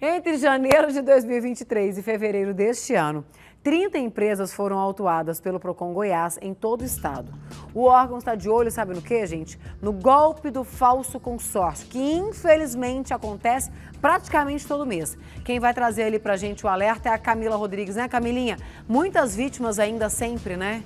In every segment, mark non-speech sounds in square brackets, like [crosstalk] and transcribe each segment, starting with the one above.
Entre janeiro de 2023 e fevereiro deste ano, 30 empresas foram autuadas pelo Procon Goiás em todo o estado. O órgão está de olho, sabe no que, gente? No golpe do falso consórcio, que infelizmente acontece praticamente todo mês. Quem vai trazer ali pra gente o alerta é a Camila Rodrigues, né, Camilinha? Muitas vítimas ainda sempre, né?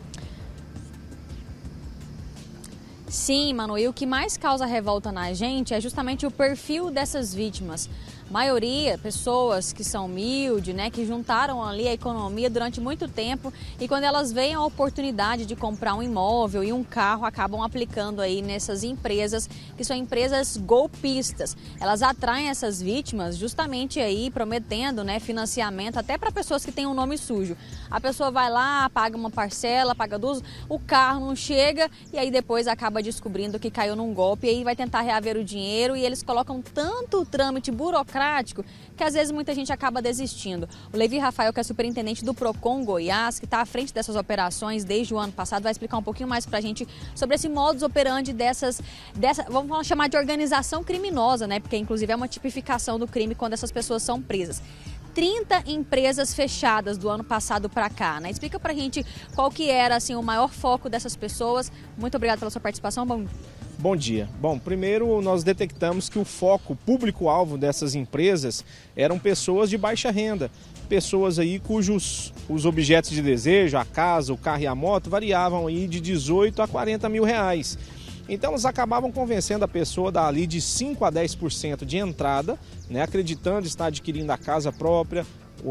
Sim, Manu, e o que mais causa revolta na gente é justamente o perfil dessas vítimas maioria pessoas que são humildes, né, que juntaram ali a economia durante muito tempo e quando elas veem a oportunidade de comprar um imóvel e um carro, acabam aplicando aí nessas empresas que são empresas golpistas. Elas atraem essas vítimas justamente aí prometendo, né, financiamento até para pessoas que têm um nome sujo. A pessoa vai lá, paga uma parcela, paga duas, o carro não chega e aí depois acaba descobrindo que caiu num golpe e aí vai tentar reaver o dinheiro e eles colocam tanto trâmite burocrático burocrático que às vezes muita gente acaba desistindo. O Levi Rafael, que é superintendente do PROCON Goiás, que está à frente dessas operações desde o ano passado, vai explicar um pouquinho mais para a gente sobre esse modus operandi dessas, dessa, vamos chamar de organização criminosa, né? Porque inclusive é uma tipificação do crime quando essas pessoas são presas. 30 empresas fechadas do ano passado para cá, né? Explica pra gente qual que era assim o maior foco dessas pessoas. Muito obrigada pela sua participação. Bom Bom dia. Bom, primeiro nós detectamos que o foco público-alvo dessas empresas eram pessoas de baixa renda, pessoas aí cujos os objetos de desejo, a casa, o carro e a moto variavam aí de 18 a 40 mil reais. Então eles acabavam convencendo a pessoa da ali de 5 a 10% de entrada, né, acreditando estar adquirindo a casa própria,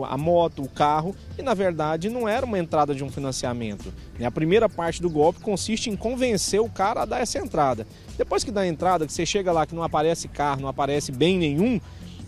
a moto, o carro, e na verdade não era uma entrada de um financiamento. Né? A primeira parte do golpe consiste em convencer o cara a dar essa entrada. Depois que dá a entrada, que você chega lá que não aparece carro, não aparece bem nenhum,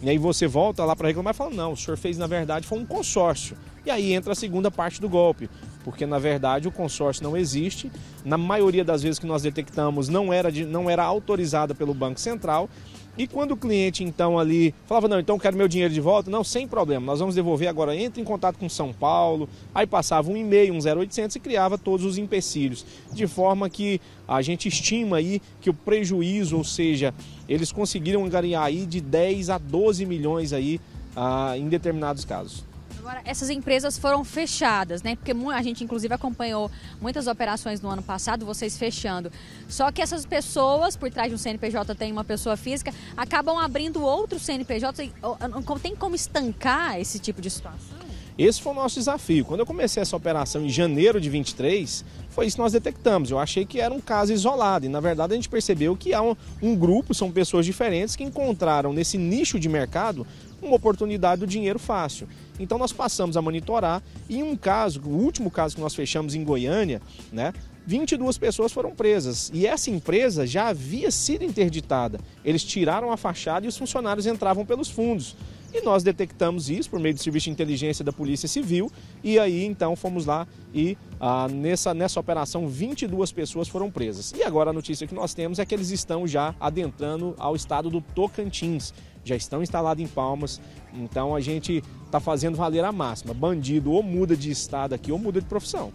né? e aí você volta lá para reclamar e fala: não, o senhor fez na verdade foi um consórcio. E aí entra a segunda parte do golpe, porque na verdade o consórcio não existe. Na maioria das vezes que nós detectamos, não era, de, não era autorizada pelo Banco Central. E quando o cliente então ali falava, não, então quero meu dinheiro de volta, não, sem problema, nós vamos devolver agora, entra em contato com São Paulo, aí passava um e-mail, um 0800 e criava todos os empecilhos, de forma que a gente estima aí que o prejuízo, ou seja, eles conseguiram ganhar aí de 10 a 12 milhões aí ah, em determinados casos. Agora, essas empresas foram fechadas, né? Porque a gente, inclusive, acompanhou muitas operações no ano passado, vocês fechando. Só que essas pessoas, por trás de um CNPJ tem uma pessoa física, acabam abrindo outro CNPJ. Não tem como estancar esse tipo de situação? Esse foi o nosso desafio. Quando eu comecei essa operação em janeiro de 23, foi isso que nós detectamos. Eu achei que era um caso isolado e, na verdade, a gente percebeu que há um, um grupo, são pessoas diferentes que encontraram nesse nicho de mercado uma oportunidade do dinheiro fácil. Então nós passamos a monitorar e em um caso, o último caso que nós fechamos em Goiânia, né, 22 pessoas foram presas e essa empresa já havia sido interditada. Eles tiraram a fachada e os funcionários entravam pelos fundos. E nós detectamos isso por meio do serviço de inteligência da Polícia Civil. E aí então fomos lá e ah, nessa, nessa operação 22 pessoas foram presas. E agora a notícia que nós temos é que eles estão já adentrando ao estado do Tocantins. Já estão instalados em Palmas, então a gente está fazendo valer a máxima. Bandido ou muda de estado aqui ou muda de profissão.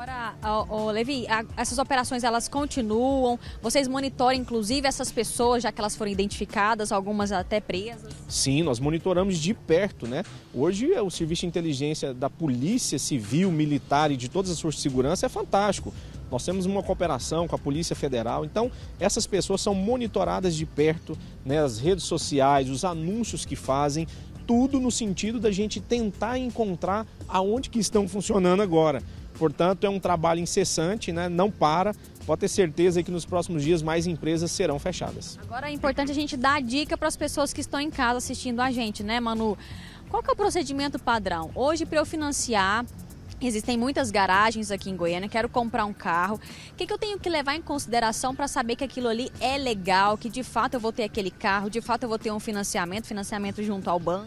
Agora, oh, oh, Levi, a, essas operações elas continuam? Vocês monitoram, inclusive, essas pessoas, já que elas foram identificadas, algumas até presas? Sim, nós monitoramos de perto, né? Hoje, é, o serviço de inteligência da Polícia Civil, Militar e de todas as forças de segurança é fantástico. Nós temos uma cooperação com a Polícia Federal, então essas pessoas são monitoradas de perto, né, as redes sociais, os anúncios que fazem, tudo no sentido da gente tentar encontrar aonde que estão funcionando agora. Portanto, é um trabalho incessante, né? não para. Pode ter certeza que nos próximos dias mais empresas serão fechadas. Agora é importante a gente dar a dica para as pessoas que estão em casa assistindo a gente, né, Manu? Qual que é o procedimento padrão? Hoje, para eu financiar, Existem muitas garagens aqui em Goiânia, quero comprar um carro. O que, que eu tenho que levar em consideração para saber que aquilo ali é legal, que de fato eu vou ter aquele carro, de fato eu vou ter um financiamento, financiamento junto ao banco?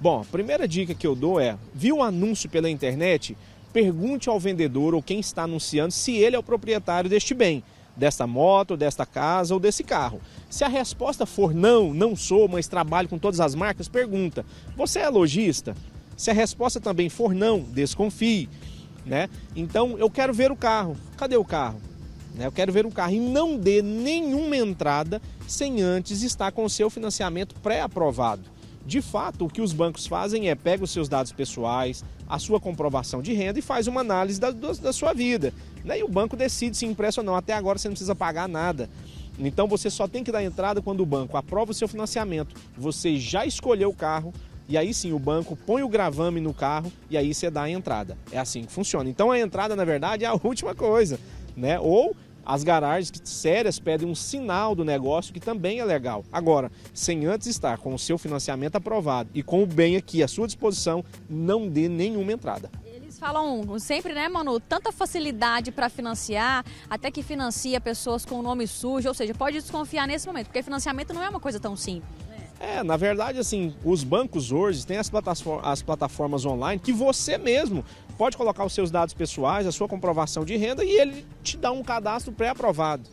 Bom, a primeira dica que eu dou é, viu o anúncio pela internet? pergunte ao vendedor ou quem está anunciando se ele é o proprietário deste bem, desta moto, desta casa ou desse carro. Se a resposta for não, não sou, mas trabalho com todas as marcas, pergunta: você é lojista? Se a resposta também for não, desconfie, né? Então, eu quero ver o carro. Cadê o carro? Né? Eu quero ver o carro e não dê nenhuma entrada sem antes estar com o seu financiamento pré-aprovado. De fato, o que os bancos fazem é pega os seus dados pessoais, a sua comprovação de renda e faz uma análise da, da sua vida. Né? E o banco decide se empresta ou não. Até agora você não precisa pagar nada. Então você só tem que dar entrada quando o banco aprova o seu financiamento. Você já escolheu o carro, e aí sim o banco põe o gravame no carro e aí você dá a entrada. É assim que funciona. Então a entrada, na verdade, é a [laughs] última coisa, né? Ou as garagens sérias pedem um sinal do negócio que também é legal. Agora, sem antes estar com o seu financiamento aprovado e com o bem aqui à sua disposição, não dê nenhuma entrada falam sempre, né, Manu? Tanta facilidade para financiar, até que financia pessoas com nome sujo, ou seja, pode desconfiar nesse momento, porque financiamento não é uma coisa tão simples. É, na verdade, assim, os bancos hoje têm as plataformas, as plataformas online que você mesmo pode colocar os seus dados pessoais, a sua comprovação de renda e ele te dá um cadastro pré-aprovado.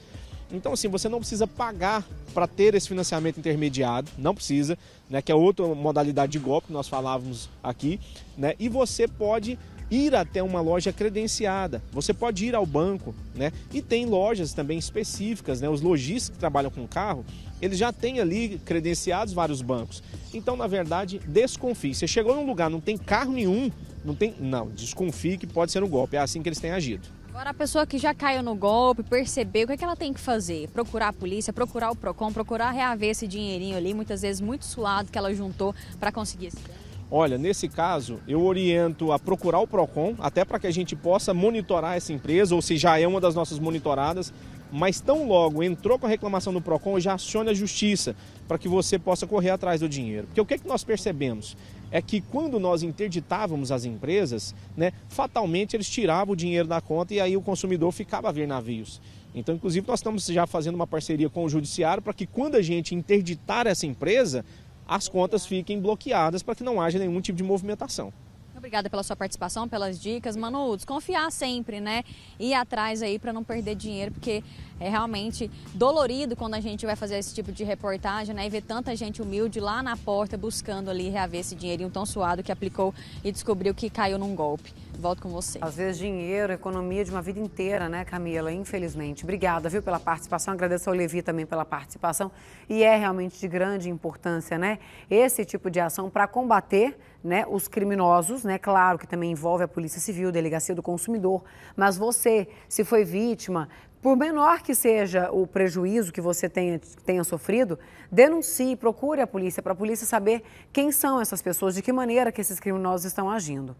Então, assim, você não precisa pagar para ter esse financiamento intermediado, não precisa, né, que é outra modalidade de golpe que nós falávamos aqui, né, e você pode ir até uma loja credenciada. Você pode ir ao banco, né? E tem lojas também específicas, né? Os lojistas que trabalham com carro, eles já têm ali credenciados vários bancos. Então, na verdade, desconfie. Você chegou num lugar, não tem carro nenhum, não tem, não, desconfie que pode ser um golpe. É assim que eles têm agido. Agora, a pessoa que já caiu no golpe, percebeu, o que, é que ela tem que fazer? Procurar a polícia, procurar o PROCON, procurar reaver esse dinheirinho ali, muitas vezes muito suado que ela juntou para conseguir esse dinheiro. Olha, nesse caso, eu oriento a procurar o PROCON, até para que a gente possa monitorar essa empresa, ou se já é uma das nossas monitoradas, mas tão logo entrou com a reclamação do PROCON, já acione a justiça para que você possa correr atrás do dinheiro. Porque o que, é que nós percebemos? É que quando nós interditávamos as empresas, né, fatalmente eles tiravam o dinheiro da conta e aí o consumidor ficava a ver navios. Então, inclusive, nós estamos já fazendo uma parceria com o Judiciário para que quando a gente interditar essa empresa, as contas fiquem bloqueadas para que não haja nenhum tipo de movimentação. Obrigada pela sua participação, pelas dicas. Manu, desconfiar sempre, né? Ir atrás aí para não perder dinheiro, porque é realmente dolorido quando a gente vai fazer esse tipo de reportagem, né? E ver tanta gente humilde lá na porta buscando ali reaver esse dinheirinho tão suado que aplicou e descobriu que caiu num golpe. Volto com você. Às vezes dinheiro, economia de uma vida inteira, né, Camila? Infelizmente. Obrigada, viu, pela participação. Agradeço ao Levi também pela participação. E é realmente de grande importância, né, esse tipo de ação para combater né, os criminosos, né, claro que também envolve a Polícia Civil, Delegacia do Consumidor, mas você, se foi vítima, por menor que seja o prejuízo que você tenha, tenha sofrido, denuncie, procure a polícia, para a polícia saber quem são essas pessoas, de que maneira que esses criminosos estão agindo.